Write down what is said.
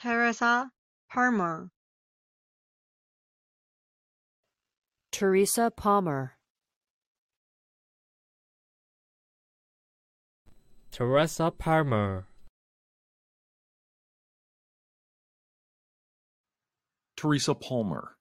Teresa Palmer. Teresa Palmer. Teresa Palmer. Teresa Palmer.